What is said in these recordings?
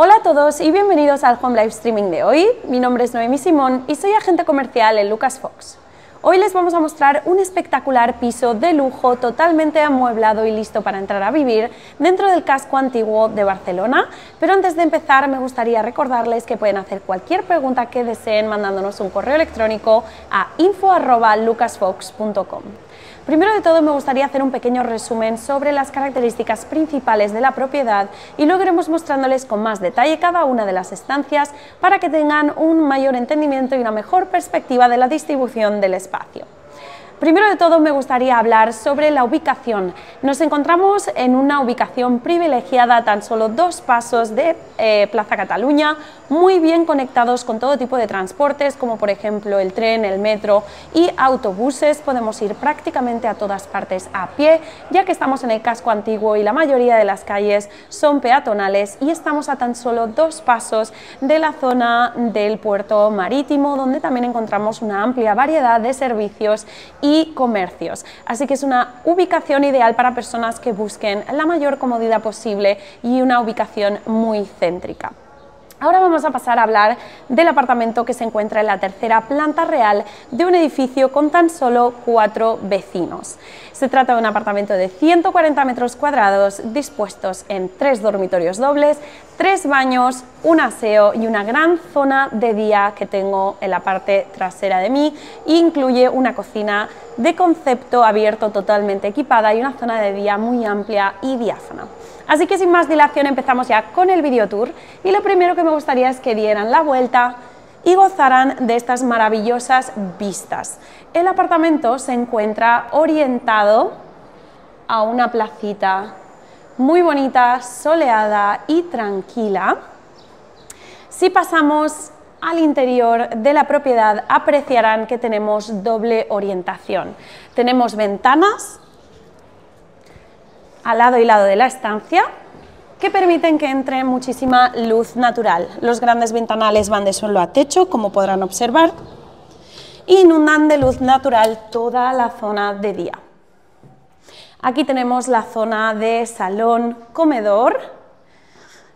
Hola a todos y bienvenidos al Home Live Streaming de hoy. Mi nombre es Noemi Simón y soy agente comercial en Lucas Fox. Hoy les vamos a mostrar un espectacular piso de lujo totalmente amueblado y listo para entrar a vivir dentro del casco antiguo de Barcelona, pero antes de empezar me gustaría recordarles que pueden hacer cualquier pregunta que deseen mandándonos un correo electrónico a info.lucasfox.com. Primero de todo me gustaría hacer un pequeño resumen sobre las características principales de la propiedad y luego iremos mostrándoles con más detalle cada una de las estancias para que tengan un mayor entendimiento y una mejor perspectiva de la distribución del espacio. Primero de todo me gustaría hablar sobre la ubicación. Nos encontramos en una ubicación privilegiada, tan solo dos pasos de eh, Plaza Cataluña, muy bien conectados con todo tipo de transportes, como por ejemplo el tren, el metro y autobuses. Podemos ir prácticamente a todas partes a pie, ya que estamos en el casco antiguo y la mayoría de las calles son peatonales y estamos a tan solo dos pasos de la zona del puerto marítimo, donde también encontramos una amplia variedad de servicios y comercios. Así que es una ubicación ideal para personas que busquen la mayor comodidad posible y una ubicación muy céntrica. Ahora vamos a pasar a hablar del apartamento que se encuentra en la tercera planta real de un edificio con tan solo cuatro vecinos. Se trata de un apartamento de 140 metros cuadrados dispuestos en tres dormitorios dobles, tres baños, un aseo y una gran zona de día que tengo en la parte trasera de mí. incluye una cocina de concepto abierto totalmente equipada y una zona de día muy amplia y diáfana. Así que sin más dilación empezamos ya con el video tour y lo primero que me gustaría es que dieran la vuelta y gozarán de estas maravillosas vistas. El apartamento se encuentra orientado a una placita muy bonita, soleada y tranquila. Si pasamos al interior de la propiedad apreciarán que tenemos doble orientación. Tenemos ventanas al lado y lado de la estancia que permiten que entre muchísima luz natural. Los grandes ventanales van de suelo a techo, como podrán observar, e inundan de luz natural toda la zona de día. Aquí tenemos la zona de salón comedor.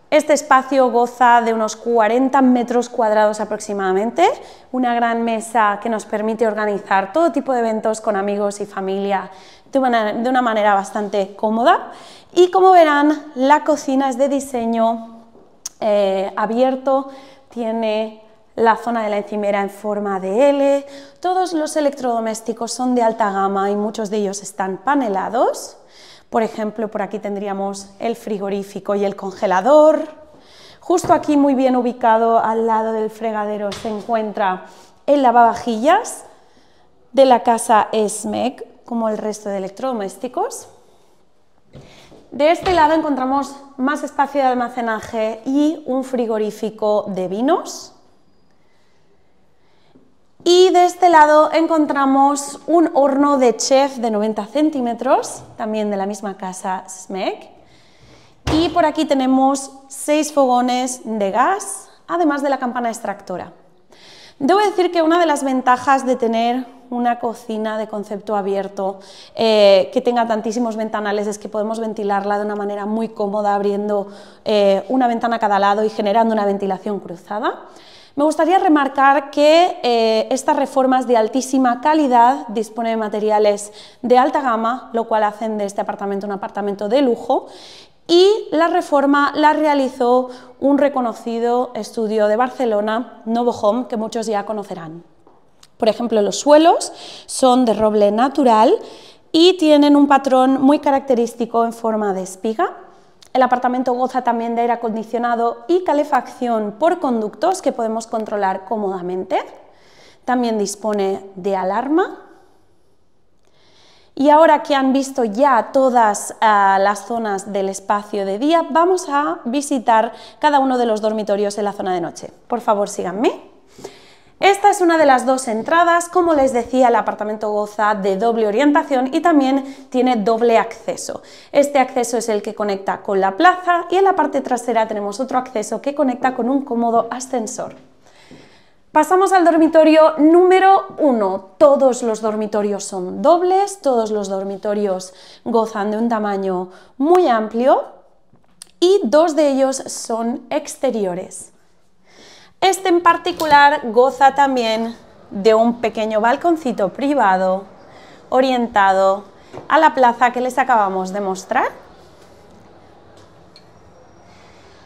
Este espacio goza de unos 40 metros cuadrados aproximadamente, una gran mesa que nos permite organizar todo tipo de eventos con amigos y familia de una, manera bastante cómoda. Y como verán, la cocina es de diseño eh, abierto, tiene la zona de la encimera en forma de L. Todos los electrodomésticos son de alta gama y muchos de ellos están panelados. Por ejemplo, por aquí tendríamos el frigorífico y el congelador. Justo aquí, muy bien ubicado al lado del fregadero, se encuentra el lavavajillas de la casa SMEC, como el resto de electrodomésticos. De este lado encontramos más espacio de almacenaje y un frigorífico de vinos. Y de este lado encontramos un horno de chef de 90 centímetros, también de la misma casa SMEC. Y por aquí tenemos seis fogones de gas, además de la campana extractora. Debo decir que una de las ventajas de tener una cocina de concepto abierto eh, que tenga tantísimos ventanales es que podemos ventilarla de una manera muy cómoda abriendo eh, una ventana a cada lado y generando una ventilación cruzada. Me gustaría remarcar que eh, estas reformas de altísima calidad disponen de materiales de alta gama, lo cual hacen de este apartamento un apartamento de lujo, y la reforma la realizó un reconocido estudio de Barcelona, Novo Home, que muchos ya conocerán. Por ejemplo, los suelos son de roble natural y tienen un patrón muy característico en forma de espiga. El apartamento goza también de aire acondicionado y calefacción por conductos que podemos controlar cómodamente. También dispone de alarma. Y ahora que han visto ya todas ah, las zonas del espacio de día, vamos a visitar cada uno de los dormitorios en la zona de noche. Por favor, síganme. Esta es una de las dos entradas, como les decía, el apartamento goza de doble orientación y también tiene doble acceso. Este acceso es el que conecta con la plaza y en la parte trasera tenemos otro acceso que conecta con un cómodo ascensor. Pasamos al dormitorio número uno. Todos los dormitorios son dobles, todos los dormitorios gozan de un tamaño muy amplio y dos de ellos son exteriores. Este en particular goza también de un pequeño balconcito privado orientado a la plaza que les acabamos de mostrar.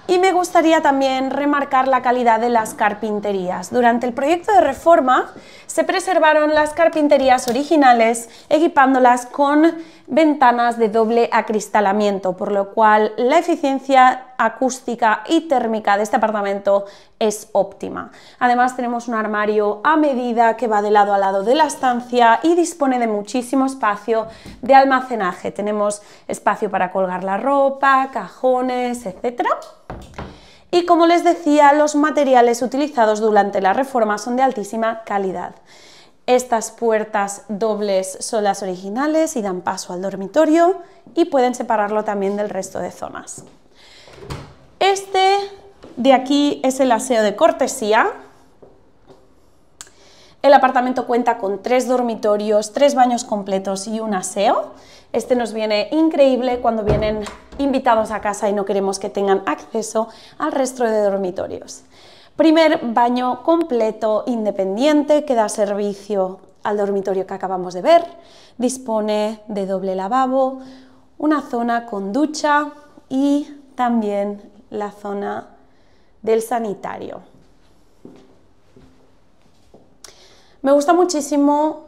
Y me gustaría también remarcar la calidad de las carpinterías. Durante el proyecto de reforma se preservaron las carpinterías originales equipándolas con ventanas de doble acristalamiento, por lo cual la eficiencia acústica y térmica de este apartamento es óptima. Además tenemos un armario a medida que va de lado a lado de la estancia y dispone de muchísimo espacio de almacenaje. Tenemos espacio para colgar la ropa, cajones, etc. Y como les decía, los materiales utilizados durante la reforma son de altísima calidad. Estas puertas dobles son las originales y dan paso al dormitorio y pueden separarlo también del resto de zonas. Este de aquí es el aseo de cortesía. El apartamento cuenta con tres dormitorios, tres baños completos y un aseo. Este nos viene increíble cuando vienen invitados a casa y no queremos que tengan acceso al resto de dormitorios. Primer baño completo independiente que da servicio al dormitorio que acabamos de ver. Dispone de doble lavabo, una zona con ducha y también la zona del sanitario. Me gusta muchísimo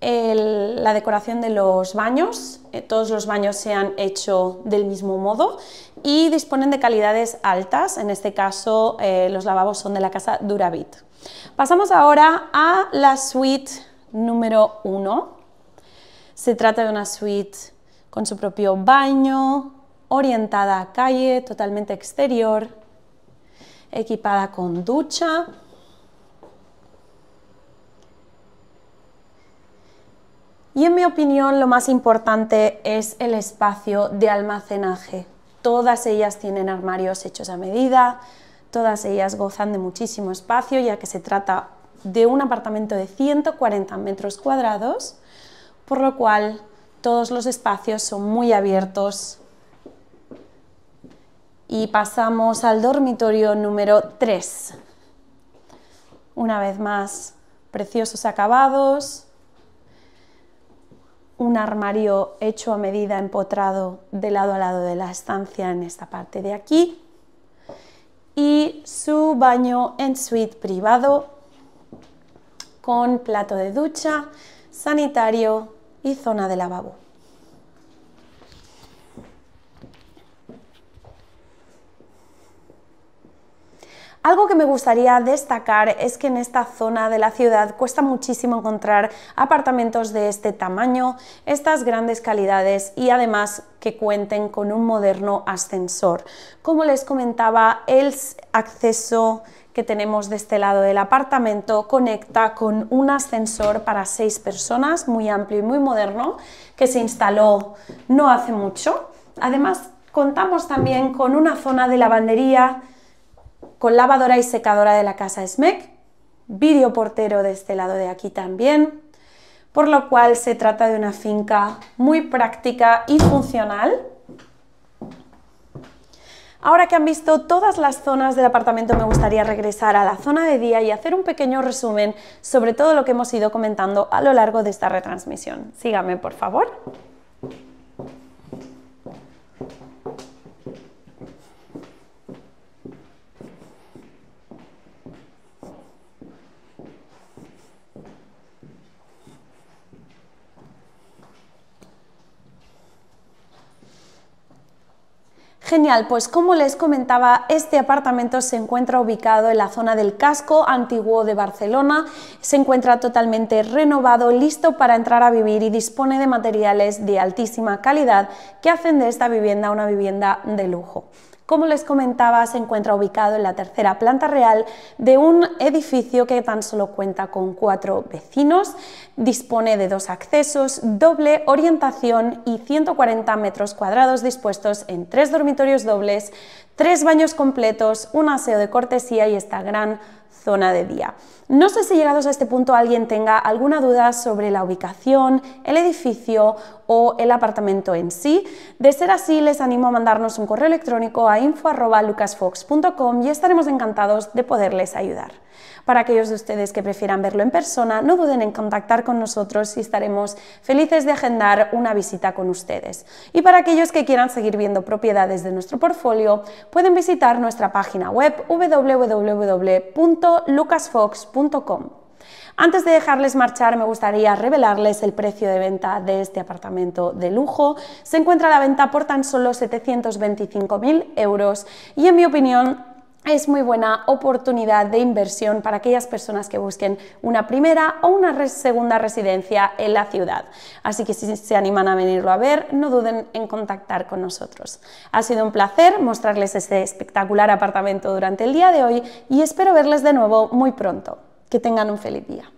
la decoración de los baños. Eh, todos los baños se han hecho del mismo modo y disponen de calidades altas. En este caso, eh, los lavabos son de la casa Duravit. Pasamos ahora a la suite número 1. Se trata de una suite con su propio baño, orientada a calle, totalmente exterior, equipada con ducha. Y en mi opinión lo más importante es el espacio de almacenaje. Todas ellas tienen armarios hechos a medida, todas ellas gozan de muchísimo espacio ya que se trata de un apartamento de 140 metros cuadrados, por lo cual todos los espacios son muy abiertos y pasamos al dormitorio número 3. Una vez más, preciosos acabados, un armario hecho a medida empotrado de lado a lado de la estancia en esta parte de aquí y su baño en suite privado con plato de ducha, sanitario y zona de lavabo. Algo que me gustaría destacar es que en esta zona de la ciudad cuesta muchísimo encontrar apartamentos de este tamaño, estas grandes calidades y además que cuenten con un moderno ascensor. Como les comentaba, el acceso que tenemos de este lado del apartamento conecta con un ascensor para seis personas, muy amplio y muy moderno, que se instaló no hace mucho. Además, contamos también con una zona de lavandería con lavadora y secadora de la casa SMEC, vídeo portero de este lado de aquí también, por lo cual se trata de una finca muy práctica y funcional. Ahora que han visto todas las zonas del apartamento, me gustaría regresar a la zona de día y hacer un pequeño resumen sobre todo lo que hemos ido comentando a lo largo de esta retransmisión. Síganme, por favor. Genial, pues como les comentaba, este apartamento se encuentra ubicado en la zona del casco antiguo de Barcelona, se encuentra totalmente renovado, listo para entrar a vivir y dispone de materiales de altísima calidad que hacen de esta vivienda una vivienda de lujo. Como les comentaba, se encuentra ubicado en la tercera planta real de un edificio que tan solo cuenta con cuatro vecinos, dispone de dos accesos, doble orientación y 140 metros cuadrados dispuestos en tres dormitorios dobles, tres baños completos, un aseo de cortesía y esta gran zona de día. No sé si llegados a este punto alguien tenga alguna duda sobre la ubicación, el edificio o el apartamento en sí. De ser así, les animo a mandarnos un correo electrónico a info.lucasfox.com y estaremos encantados de poderles ayudar. Para aquellos de ustedes que prefieran verlo en persona, no duden en contactar con nosotros y estaremos felices de agendar una visita con ustedes. Y para aquellos que quieran seguir viendo propiedades de nuestro portfolio, pueden visitar nuestra página web www.lucasfox.com. Antes de dejarles marchar, me gustaría revelarles el precio de venta de este apartamento de lujo. Se encuentra a la venta por tan solo 725.000 euros y, en mi opinión, es muy buena oportunidad de inversión para aquellas personas que busquen una primera o una segunda residencia en la ciudad. Así que si se animan a venirlo a ver, no duden en contactar con nosotros. Ha sido un placer mostrarles este espectacular apartamento durante el día de hoy y espero verles de nuevo muy pronto. Que tengan un feliz día.